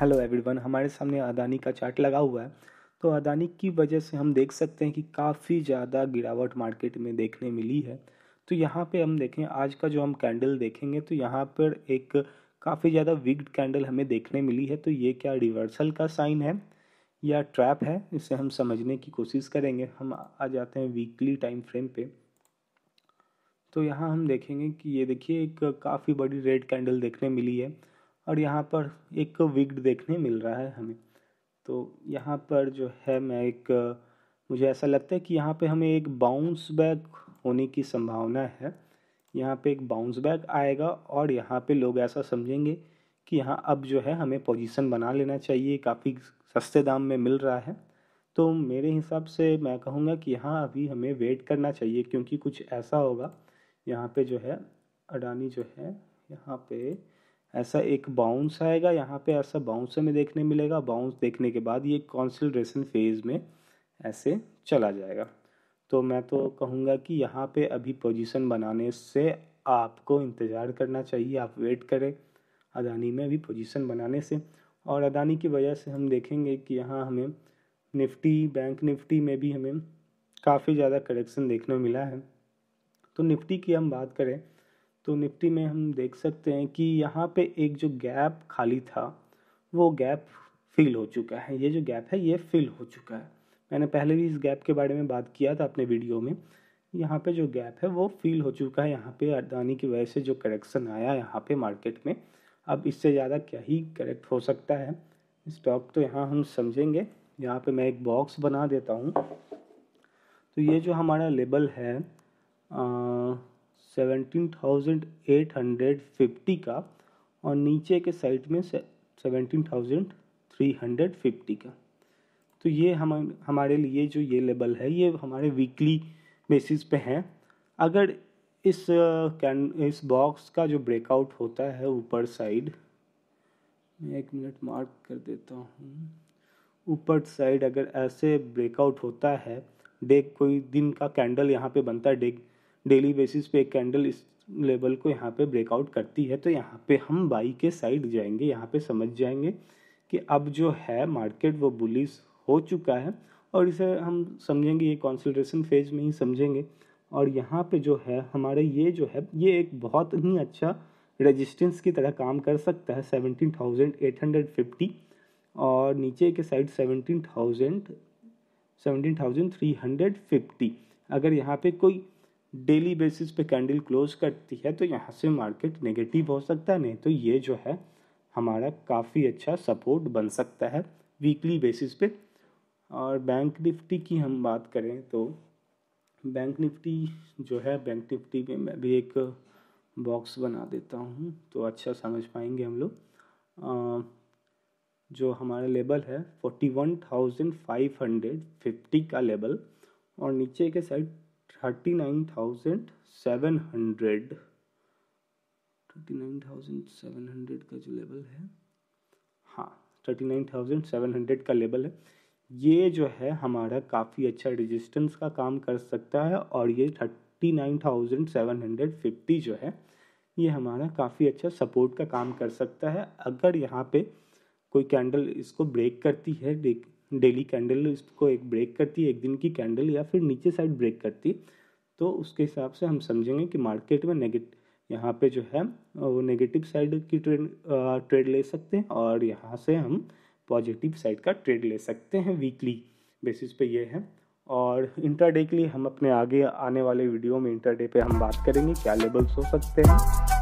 hello everyone हमारे सामने अदानी का चार्ट लगा हुआ है तो अदानी की वजह से हम देख सकते हैं कि काफ़ी ज़्यादा गिरावट मार्केट में देखने मिली है तो यहाँ पे हम देखें आज का जो हम कैंडल देखेंगे तो यहाँ पर एक काफ़ी ज़्यादा विग्ड कैंडल हमें देखने मिली है तो ये क्या रिवर्सल का साइन है या ट्रैप है इसे हम समझने की कोशिश करेंगे हम आ जाते हैं वीकली टाइम फ्रेम पे तो यहाँ हम देखेंगे कि ये देखिए एक काफ़ी बड़ी रेड कैंडल देखने मिली है और यहाँ पर एक विग्ड देखने मिल रहा है हमें तो यहाँ पर जो है मैं एक मुझे ऐसा लगता है कि यहाँ पे हमें एक बाउंस बैक होने की संभावना है यहाँ पे एक बाउंस बैक आएगा और यहाँ पे लोग ऐसा समझेंगे कि यहाँ अब जो है हमें पोजीशन बना लेना चाहिए काफ़ी सस्ते दाम में मिल रहा है तो मेरे हिसाब से मैं कहूँगा कि यहाँ अभी हमें वेट करना चाहिए क्योंकि कुछ ऐसा होगा यहाँ पे जो है अडानी जो है यहाँ पर ऐसा एक बाउंस आएगा यहाँ पे ऐसा बाउंस हमें देखने मिलेगा बाउंस देखने के बाद ये कॉन्सल्ट्रेशन फेज़ में ऐसे चला जाएगा तो मैं तो कहूँगा कि यहाँ पे अभी पोजीशन बनाने से आपको इंतज़ार करना चाहिए आप वेट करें अदानी में अभी पोजीशन बनाने से और अदानी की वजह से हम देखेंगे कि यहाँ हमें निफ्टी बैंक निफ्टी में भी हमें काफ़ी ज़्यादा करेक्शन देखने मिला है तो निफ्टी की हम बात करें तो निफ्टी में हम देख सकते हैं कि यहाँ पे एक जो गैप खाली था वो गैप फिल हो चुका है ये जो गैप है ये फिल हो चुका है मैंने पहले भी इस गैप के बारे में बात किया था अपने वीडियो में यहाँ पे जो गैप है वो फिल हो चुका है यहाँ पे अडानी की वजह से जो करेक्शन आया यहाँ पे मार्केट में अब इससे ज़्यादा क्या ही करेक्ट हो सकता है स्टॉक तो यहाँ हम समझेंगे यहाँ पे मैं एक बॉक्स बना देता हूँ तो ये जो हमारा लेबल है आ, फिफ्टी का और नीचे के साइड में फिफ्टी का तो ये हम हमारे लिए जो ये लेबल है ये हमारे वीकली बेसिस पे हैं अगर इस कैन इस बॉक्स का जो ब्रेकआउट होता है ऊपर साइड मैं एक मिनट मार्क कर देता हूँ ऊपर साइड अगर ऐसे ब्रेकआउट होता है डे कोई दिन का कैंडल यहाँ पे बनता है डे डेली बेसिस पे एक कैंडल इस लेवल को यहाँ पे ब्रेकआउट करती है तो यहाँ पे हम बाई के साइड जाएंगे यहाँ पे समझ जाएंगे कि अब जो है मार्केट वो बुलिस हो चुका है और इसे हम समझेंगे ये कॉन्सल्ट्रेशन फेज में ही समझेंगे और यहाँ पे जो है हमारे ये जो है ये एक बहुत ही अच्छा रेजिस्टेंस की तरह काम कर सकता है seventeen thousand eight hundred fifty और नीचे के side seventeen thousand seventeen thousand three hundred fifty अगर यहाँ पे कोई डेली बेसिस पे कैंडल क्लोज करती है तो यहाँ से मार्केट नेगेटिव हो सकता है नहीं तो ये जो है हमारा काफ़ी अच्छा सपोर्ट बन सकता है वीकली बेसिस पे और बैंक निफ्टी की हम बात करें तो बैंक निफ्टी जो है बैंक निफ्टी में मैं भी एक बॉक्स बना देता हूँ तो अच्छा समझ पाएंगे हम लोग जो हमारा लेबल है forty one thousand five hundred fifty का लेवल और नीचे के side thirty nine thousand seven hundred thirty nine thousand seven hundred का जो लेवल है हाँ thirty nine thousand seven hundred का लेवल है ये जो है हमारा काफ़ी अच्छा रेजिस्टेंस का काम कर सकता है और ये thirty nine thousand seven hundred fifty जो है ये हमारा काफ़ी अच्छा सपोर्ट का काम कर सकता है अगर यहाँ पे कोई कैंडल इसको ब्रेक करती है डेली कैंडल इसको एक ब्रेक करती है एक दिन की कैंडल या फिर नीचे साइड ब्रेक करती तो उसके हिसाब से हम समझेंगे कि मार्केट में नेगेटिव यहाँ पे जो है वो नेगेटिव साइड की ट्रेड ट्रेड ले सकते हैं और यहाँ से हम पॉजिटिव साइड का ट्रेड ले सकते हैं वीकली बेसिस पे ये है और इंटरडे के लिए हम अपने आगे आने वाले वीडियो में इंटरडे पे हम बात करेंगे क्या लेवल्स हो सकते हैं